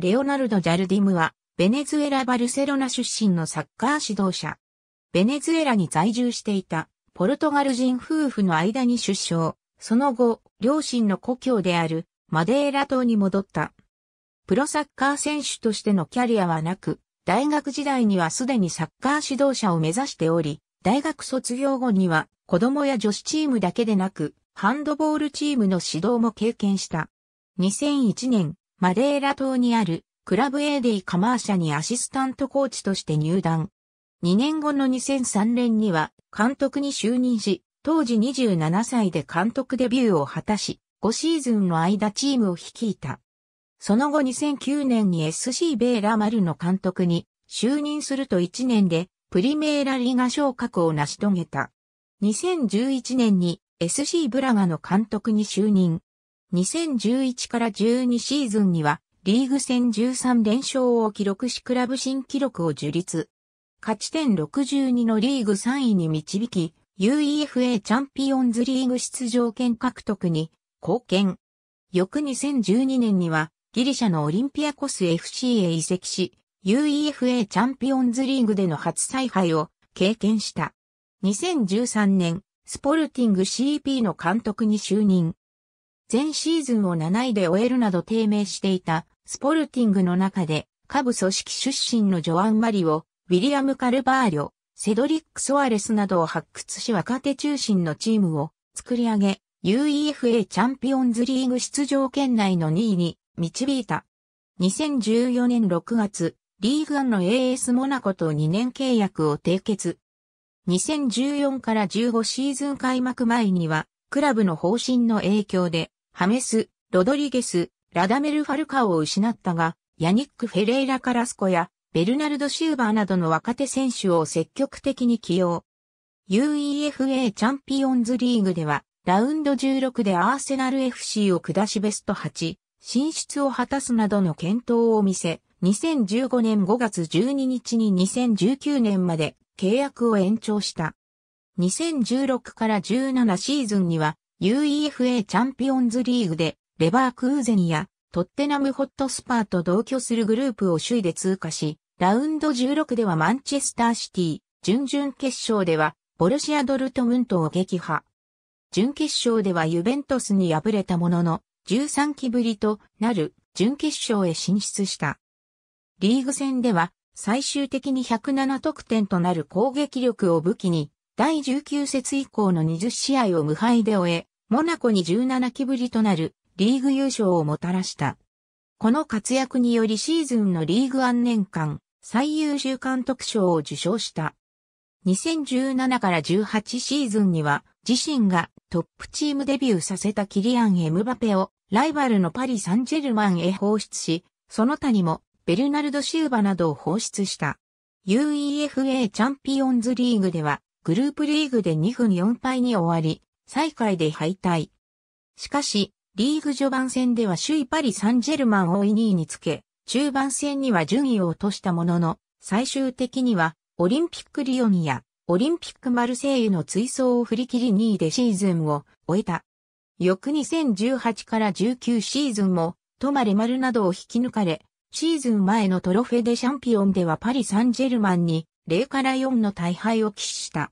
レオナルド・ジャルディムは、ベネズエラ・バルセロナ出身のサッカー指導者。ベネズエラに在住していた、ポルトガル人夫婦の間に出生。その後、両親の故郷である、マデーラ島に戻った。プロサッカー選手としてのキャリアはなく、大学時代にはすでにサッカー指導者を目指しており、大学卒業後には、子供や女子チームだけでなく、ハンドボールチームの指導も経験した。2001年、マデーラ島にあるクラブ a ィカマーシャにアシスタントコーチとして入団。2年後の2003年には監督に就任し、当時27歳で監督デビューを果たし、5シーズンの間チームを率いた。その後2009年に SC ベーラマルの監督に就任すると1年でプリメーラリガ昇格を成し遂げた。2011年に SC ブラガの監督に就任。2011から12シーズンには、リーグ戦13連勝を記録しクラブ新記録を樹立。勝ち点62のリーグ3位に導き、UEFA チャンピオンズリーグ出場権獲得に貢献。翌2012年にはギリシャのオリンピアコス FC へ移籍し、UEFA チャンピオンズリーグでの初采配を経験した。2013年、スポルティング CP の監督に就任。全シーズンを7位で終えるなど低迷していたスポルティングの中で、下部組織出身のジョアン・マリオ、ウィリアム・カルバーリョ、セドリック・ソアレスなどを発掘し若手中心のチームを作り上げ、UEFA チャンピオンズリーグ出場圏内の2位に導いた。2014年6月、リーグアンの AS モナコと2年契約を締結。2014から15シーズン開幕前には、クラブの方針の影響で、ハメス、ロドリゲス、ラダメル・ファルカオを失ったが、ヤニック・フェレイラ・カラスコや、ベルナルド・シューバーなどの若手選手を積極的に起用。UEFA チャンピオンズリーグでは、ラウンド16でアーセナル FC を下しベスト8、進出を果たすなどの検討を見せ、2015年5月12日に2019年まで契約を延長した。2016から17シーズンには UEFA チャンピオンズリーグで、レバークーゼンやトッテナムホットスパーと同居するグループを首位で通過し、ラウンド16ではマンチェスターシティ、準々決勝ではボルシア・ドルトムントを撃破。準決勝ではユベントスに敗れたものの、13期ぶりとなる準決勝へ進出した。リーグ戦では最終的に107得点となる攻撃力を武器に、第19節以降の20試合を無敗で終え、モナコに17期ぶりとなるリーグ優勝をもたらした。この活躍によりシーズンのリーグ安年間最優秀監督賞を受賞した。2017から18シーズンには自身がトップチームデビューさせたキリアン・エムバペをライバルのパリ・サンジェルマンへ放出し、その他にもベルナルド・シューバなどを放出した。UEFA チャンピオンズリーグではグループリーグで2分4敗に終わり、最下位で敗退。しかし、リーグ序盤戦では首位パリ・サンジェルマンを2位につけ、中盤戦には順位を落としたものの、最終的には、オリンピックリオンや、オリンピックマルセイユの追走を振り切り2位でシーズンを終えた。翌2018から19シーズンも、トマレマルなどを引き抜かれ、シーズン前のトロフェでシャンピオンではパリ・サンジェルマンに0から4の大敗を喫した。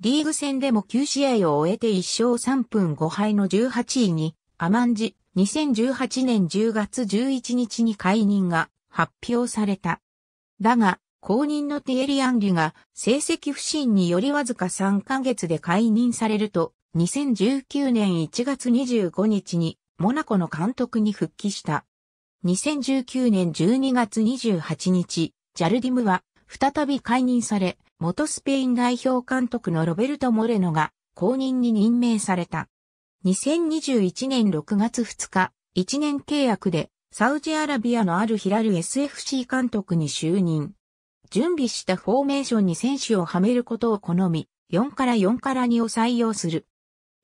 リーグ戦でも9試合を終えて1勝3分5敗の18位に、アマンジ、2018年10月11日に解任が発表された。だが、公認のティエリアンリが成績不振によりわずか3ヶ月で解任されると、2019年1月25日にモナコの監督に復帰した。2019年12月28日、ジャルディムは再び解任され、元スペイン代表監督のロベルト・モレノが公認に任命された。2021年6月2日、1年契約でサウジアラビアのあるヒラル SFC 監督に就任。準備したフォーメーションに選手をはめることを好み、4から4から2を採用する。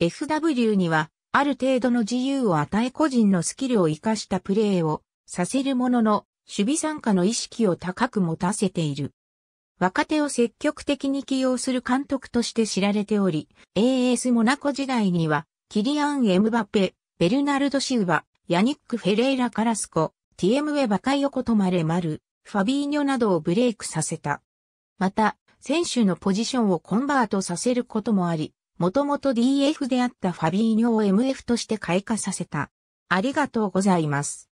FW には、ある程度の自由を与え個人のスキルを活かしたプレーをさせるものの、守備参加の意識を高く持たせている。若手を積極的に起用する監督として知られており、AS モナコ時代には、キリアン・エムバペ、ベルナルド・シウバ、ヤニック・フェレイラ・カラスコ、ティエムウェ・バカヨコトマレ・マル、ファビーニョなどをブレイクさせた。また、選手のポジションをコンバートさせることもあり、もともと DF であったファビーニョを MF として開花させた。ありがとうございます。